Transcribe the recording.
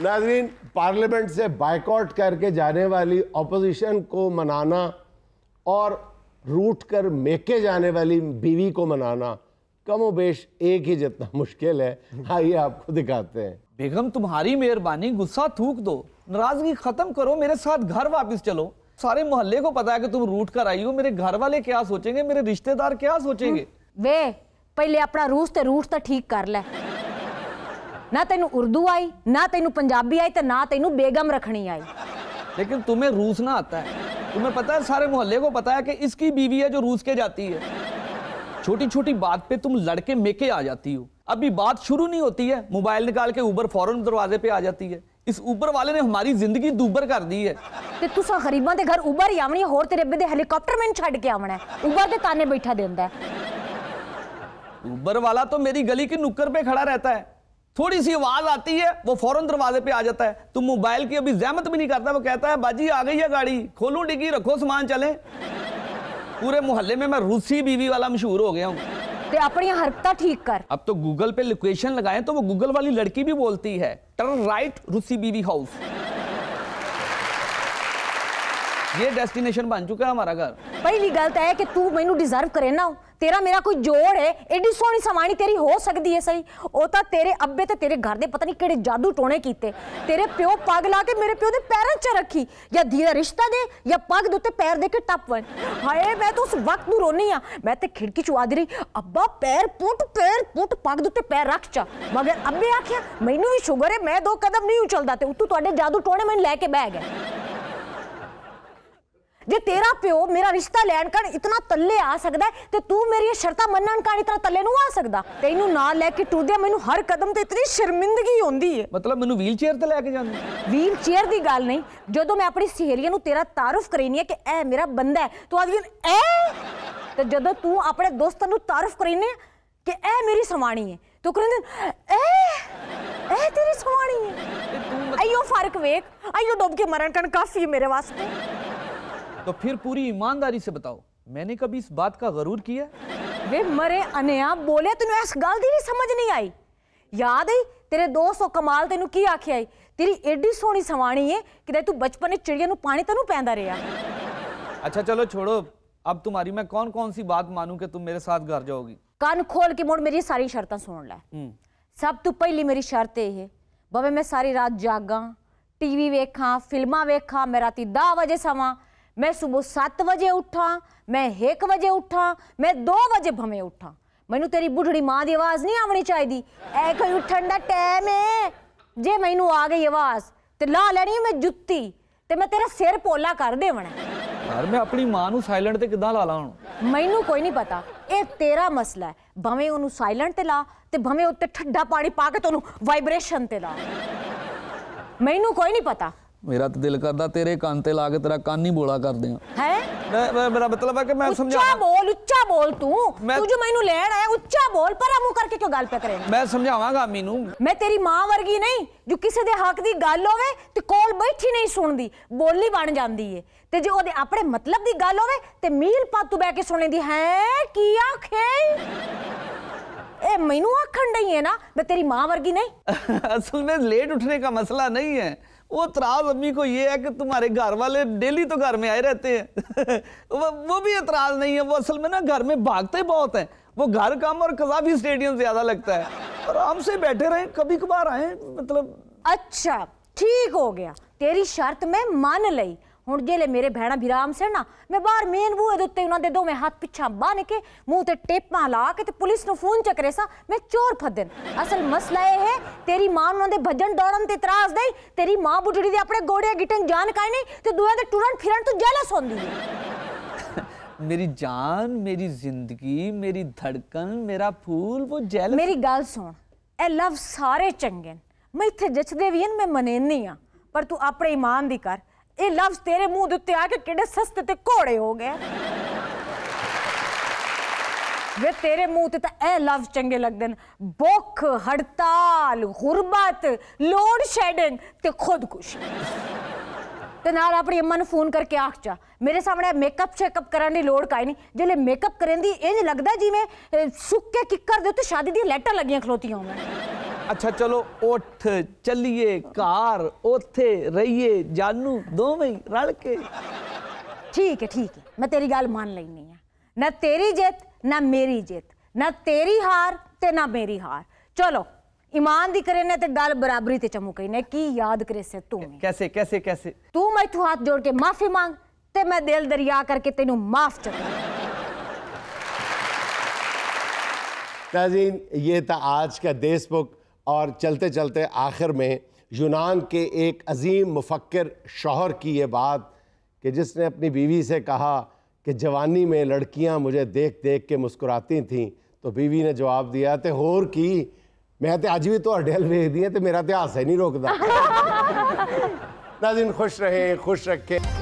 नाजरीन पार्लियामेंट से बाइकआउट करके जाने वाली अपोजिशन को मनाना और रूट कर मेके जाने वाली बीवी को मनाना कम बेश एक ही जितना मुश्किल है आइए आपको दिखाते हैं बेगम तुम्हारी मेहरबानी गुस्सा थूक दो नाराजगी खत्म करो मेरे साथ घर वापस चलो सारे मोहल्ले को पता है कि तुम रूट कर आई हो मेरे घर वाले क्या सोचेंगे मेरे रिश्तेदार क्या सोचेंगे हम्म। वे पहले अपना रूस ते रूट तो ठीक कर ले ना तेन उर्दू आई ना तेन पंजाबी आई तो ना तेन बेगम रखनी आई लेकिन तुम्हें रूस ना आता है तुम्हें पता है सारे मोहल्ले को पता है कि इसकी बीवी है जो रूस के जाती है छोटी छोटी बात पे तुम लड़के मेके आ जाती हो अभी बात शुरू नहीं होती है मोबाइल निकाल के ऊबर फौरन दरवाजे पे आ जाती है इस ऊबर वाले ने हमारी जिंदगी दूबर कर दी है सा ਤੁਸੀਂ ਗਰੀਬਾਂ घर ऊबर ਉਬਰ ਹੀ ਆਵਣੀ ਹੋਰ ਤੇਰੇ हेलीकॉप्टर ਦੇ छड़ के ਛੱਡ है ऊबर ਉਬਰ ताने बैठा ਬੈਠਾ है ऊबर वाला तो मेरी गली के नुक्कर पे खड़ा रहता है थोड़ी सी आवाज आती है वो फौरन दरवाजे पे आ जाता है तो मोबाइल की अभी जहमत भी नहीं करता वो कहता है बाजी आ गई है गाड़ी खोलो डिग्गी रखो सामान चले पूरे मोहल्ले में मैं रूसी बीवी वाला मशहूर हो गया हूँ अपनी हरकत ठीक कर अब तो गूगल पे लोकेशन लगाए तो वो गूगल वाली लड़की भी बोलती है टर्न राइट रूसी बीवी हाउस ये डेस्टिनेशन बन चुका है हमारा घर पहली गलत है कि तू मैं डिजर्व करे ना ਤੇਰਾ ਮੇਰਾ ਕੋਈ ਜੋੜ ਹੈ ਐਡੀ ਸੋਹਣੀ ਸਵਾਣੀ ਤੇਰੀ ਹੋ ਸਕਦੀ ਹੈ ਸਹੀ ਉਹ ਤਾਂ ਤੇਰੇ ਅੱਬੇ ਤੇ ਤੇਰੇ ਘਰ ਦੇ ਪਤਾ ਨਹੀਂ ਕਿਹੜੇ ਜਾਦੂ ਟੋਣੇ ਕੀਤੇ ਤੇਰੇ ਪਿਓ ਪੱਗ ਲਾ ਕੇ ਮੇਰੇ ਪਿਓ ਦੇ ਪੈਰਾਂ 'ਚ ਰੱਖੀ ਜਾਂ ਧੀ ਦਾ ਰਿਸ਼ਤਾ ਦੇ ਜਾਂ ਪੱਗ ਦੇ ਉੱਤੇ ਪੈਰ ਦੇ ਕੇ ਟੱਪਵਣ ਹਾਏ ਮੈਂ ਤਾਂ ਉਸ ਵਕਤ ਨੂੰ ਰੋਣੀ ਆ ਮੈਂ ਤੇ ਖਿੜਕੀ 'ਚ ਆਦੀ ਰਹੀ ਅੱਬਾ ਪੈਰ ਪੁੱਟ ਪੈਰ ਪੁੱਟ ਪੱਗ ਦੇ ਉੱਤੇ ਪੈਰ ਰੱਖ ਚਾ ਮਗਰ ਅੱਬੇ ਆਖਿਆ ਮੈਨੂੰ ਵੀ ਸ਼ੂਗਰ ਹੈ ਮੈਂ ਦੋ ਕਦਮ ਨਹੀਂ ਉਚਲਦਾ ਤੇ ਉਤੋਂ ਤੁਹਾਡੇ ਜਾਦੂ ਟੋਣੇ ਮੈਨੂੰ ਲੈ ਕੇ ਬਹਿ ਗਏ ਜੇ ਤੇਰਾ ਪਿਓ ਮੇਰਾ ਰਿਸ਼ਤਾ ਲੈਣ ਕਰ ਇਤਨਾ ਤੱਲੇ ਆ ਸਕਦਾ ਤੇ ਤੂੰ ਮੇਰੀ ਸ਼ਰਤਾਂ ਮੰਨਣ ਕਰ ਇਤਨਾ ਤੱਲੇ ਨੂੰ ਆ ਸਕਦਾ ਤੈਨੂੰ ਨਾਲ ਲੈ ਕੇ ਟੁਰਦਿਆ ਮੈਨੂੰ ਹਰ ਕਦਮ ਤੇ ਇਤਨੀ ਸ਼ਰਮਿੰਦਗੀ ਹੁੰਦੀ ਹੈ ਮਤਲਬ ਮੈਨੂੰ ਵੀਲ ਚੇਅਰ ਤੇ ਲੈ ਕੇ ਜਾਂਦੀ ਵੀਲ ਚੇਅਰ ਦੀ ਗੱਲ ਨਹੀਂ ਜਦੋਂ ਮੈਂ ਆਪਣੀ ਸਹੇਲੀਆਂ ਨੂੰ ਤੇਰਾ ਤਾਰਫ ਕਰਨੀ ਹੈ ਕਿ ਇਹ ਮੇਰਾ ਬੰਦਾ ਹੈ ਤੂੰ ਆਦੀ ਐ ਤੇ ਜਦੋਂ ਤੂੰ ਆਪਣੇ ਦੋਸਤਾਂ ਨੂੰ ਤਾਰਫ ਕਰਨੀ ਕਿ ਇਹ ਮੇਰੀ ਸਵਾਣੀ ਹੈ ਤੂੰ ਕਹਿੰਦੇ ਐ ਇਹ ਤੇਰੀ ਸਵਾਣੀ ਹੈ ਅਈਓ ਫਰਕ ਵੇਖ ਅਈਓ ਡੋਬ ਕੇ ਮਰਨ ਕਣ ਕਾਫੀ ਮੇਰੇ ਵਾਸਤੇ तो फिर पूरी ईमानदारी से बताओ मैंने कभी इस बात का गरूर किया वे मरे अनया बोले तेन इस गल की भी समझ नहीं आई याद आई तेरे दोस्त कमाल तेन की आखिया आई तेरी एडी सोहनी सवाणी है कि तू बचपन चिड़िया पानी तेन पैदा रहा अच्छा चलो छोड़ो अब तुम्हारी मैं कौन कौन सी बात मानू कि तुम मेरे साथ घर जाओगी कान खोल के मुड़ मेरी सारी शर्त सुन ल हम्म। सब तू पहली मेरी शर्त है बवे मैं सारी रात जागा टीवी वेखा फिल्मा वेखा मैं राती दह बजे सवा ਮੈਂ ਸਵੇਰ 7 ਵਜੇ ਉੱਠਾਂ ਮੈਂ 1 ਵਜੇ ਉੱਠਾਂ ਮੈਂ 2 ਵਜੇ ਭਵੇਂ ਉੱਠਾਂ ਮੈਨੂੰ ਤੇਰੀ ਬੁਢੜੀ ਮਾਂ ਦੀ ਆਵਾਜ਼ ਨਹੀਂ ਆਉਣੀ ਚਾਹੀਦੀ ਐ ਕੋਈ ਉੱਠਣ ਦਾ ਟਾਈਮ ਏ ਜੇ ਮੈਨੂੰ ਆ ਗਈ ਆਵਾਜ਼ ਤੇ ਲਾ ਲੈਣੀ ਮੈਂ ਜੁੱਤੀ ਤੇ ਮੈਂ ਤੇਰਾ ਸਿਰ ਪੋਲਾ ਕਰ ਦੇਵਣਾ ਯਾਰ ਮੈਂ ਆਪਣੀ ਮਾਂ ਨੂੰ ਸਾਇਲੈਂਟ ਤੇ ਕਿੱਦਾਂ ਲਾ ਲਾਂ ਹੁਣ ਮੈਨੂੰ ਕੋਈ ਨਹੀਂ ਪਤਾ ਇਹ ਤੇਰਾ ਮਸਲਾ ਹੈ ਭਵੇਂ ਉਹਨੂੰ ਸਾਇਲੈਂਟ ਤੇ ਲਾ ਤੇ ਭਵੇਂ ਉੱਤੇ ਠੱਡਾ ਪਾਣੀ ਪਾ ਕੇ ਤੈਨੂੰ ਵਾਈਬ੍ਰੇਸ਼ਨ ਤੇ ਲਾ ਮੈਨੂੰ ਕੋਈ ਨਹੀਂ ਪਤਾ ਮੇਰਾ ਤਾਂ ਦਿਲ ਕਰਦਾ ਤੇਰੇ ਕੰਨ ਤੇ ਲਾ ਕੇ ਤੇਰਾ ਕੰਨ ਹੀ ਬੋਲਾ ਕਰਦੇ ਆ ਹੈ ਮੇਰਾ ਮਤਲਬ ਹੈ ਕਿ ਮੈਂ ਸਮਝਾ ਉੱਚਾ ਬੋਲ ਉੱਚਾ ਬੋਲ ਤੂੰ ਤੂੰ ਜੋ ਮੈਨੂੰ ਲੈਣ ਆਇਆ ਉੱਚਾ ਬੋਲ ਪਰ ਮੂੰਹ ਕਰਕੇ ਕਿਉਂ ਗੱਲ ਪਿਆ ਕਰੇ ਮੈਂ ਸਮਝਾਵਾਂਗਾ ਮੈਨੂੰ ਮੈਂ ਤੇਰੀ ਮਾਂ ਵਰਗੀ ਨਹੀਂ ਜੋ ਕਿਸੇ ਦੇ ਹੱਕ ਦੀ ਗੱਲ ਹੋਵੇ ਤੇ ਕੋਲ ਬੈਠੀ ਨਹੀਂ ਸੁਣਦੀ ਬੋਲੀ ਬਣ ਜਾਂਦੀ ਏ ਤੇ ਜੇ ਉਹਦੇ ਆਪਣੇ ਮਤਲਬ ਦੀ ਗੱਲ ਹੋਵੇ ਤੇ ਮੀਲ ਪਾਤੂ ਬੈ ਕੇ ਸੁਣਦੀ ਹੈ ਕੀ ਆਖੇ ਇਹ ਮੈਨੂੰ ਆਖਣ ਨਹੀਂ ਹੈ ਨਾ ਮੈਂ ਤੇਰੀ ਮਾਂ ਵਰਗੀ ਨਹੀਂ ਅਸਲ ਵਿੱਚ ਲੇਟ ਉੱਠਣੇ ਦਾ ਮਸਲਾ ਨਹੀਂ ਹੈ वो एतराज़ अम्मी को ये है कि तुम्हारे घर वाले डेली तो घर में आए रहते हैं वो वो भी एतराज़ नहीं है वो असल में ना घर में भागते बहुत हैं वो घर कम और कजाफी स्टेडियम ज़्यादा लगता है और हमसे से बैठे रहे कभी कभार आए मतलब अच्छा ठीक हो गया तेरी शर्त में मान लई हूँ जेल मेरे भैन विराम से ना मैं बहार मेन बूहे उत्ते उन्होंने दोवें हाथ पिछा बह के मुँह से टेपा ला के तो पुलिस को फोन चकरे सा मैं चोर फदन असल मसला यह है तेरी माँ उन्होंने भजन दौड़न से त्रास दई तेरी माँ बुजड़ी अपने गोड़े गिटन जान का नहीं तो दुआ के टुरन फिर तू जैलस होंगी मेरी जान मेरी जिंदगी मेरी धड़कन मेरा फूल वो जैल मेरी गल सुन ए लव सारे चंगे मैं इतने जचते भी हैं मैं मनेनी हाँ पर तू अपने ईमान की कर ਇਹ ਲਫ਼ਜ਼ ਤੇਰੇ ਮੂੰਹ ਦੇ ਉੱਤੇ ਆ ਕੇ ਕਿਹੜੇ ਸਸਤੇ ਤੇ ਘੋੜੇ ਹੋ ਗਏ ਵੇ ਤੇਰੇ ਮੂੰਹ ਤੇ ਤਾਂ ਇਹ ਲਫ਼ਜ਼ ਚੰਗੇ ਲੱਗਦੇ ਨੇ ਭੁੱਖ ਹੜਤਾਲ ਗੁਰਬਤ ਲੋਡ ਸ਼ੈਡਿੰਗ ਤੇ ਖੁਦਕੁਸ਼ੀ ਤੇ ਨਾਲ ਆਪਣੀ ਅੰਮਾ ਨੂੰ ਫੋਨ ਕਰਕੇ ਆਖ ਜਾ ਮੇਰੇ ਸਾਹਮਣੇ ਮੇਕਅਪ ਚੈੱਕਅਪ ਕਰਨ ਦੀ ਲੋੜ ਕਾਈ ਨਹੀਂ ਜਿਹੜੇ ਮੇਕਅਪ ਕਰਨ ਦੀ ਇੰਜ ਲੱਗਦਾ ਜਿਵੇਂ ਸੁੱਕੇ ਕਿੱਕਰ ਦੇ ਉੱਤੇ ਸ਼ਾਦੀ ਦੀਆਂ ਲੈਟਾਂ ਲੱਗੀਆਂ ਖਲੋਤੀਆਂ ਹੋਣ अच्छा चलो उठ चलिए कार ओथे रहिए जानू दो रल के ठीक है ठीक है मैं तेरी गल मान लेनी है ना तेरी जित ना मेरी जित ना तेरी हार ते ना मेरी हार चलो ईमान दी करे ने ते गल बराबरी ते चमुके ने की याद करे से तू कैसे कैसे कैसे तू मैं हाथ जोड़ के माफी मांग ते मैं दिल दरिया करके तेनू माफ चुका नाजीन ये था आज का देशमुख और चलते चलते आखिर में यूनान के एक अजीम मुफक्र शोहर की ये बात कि जिसने अपनी बीवी से कहा कि जवानी में लड़कियां मुझे देख देख के मुस्कुराती थीं तो बीवी ने जवाब दिया तो होर की मैं तो अज भी थोड़े हल दी है तो मेरा इतिहास है ही नहीं रोकता दिन खुश रहें खुश रखें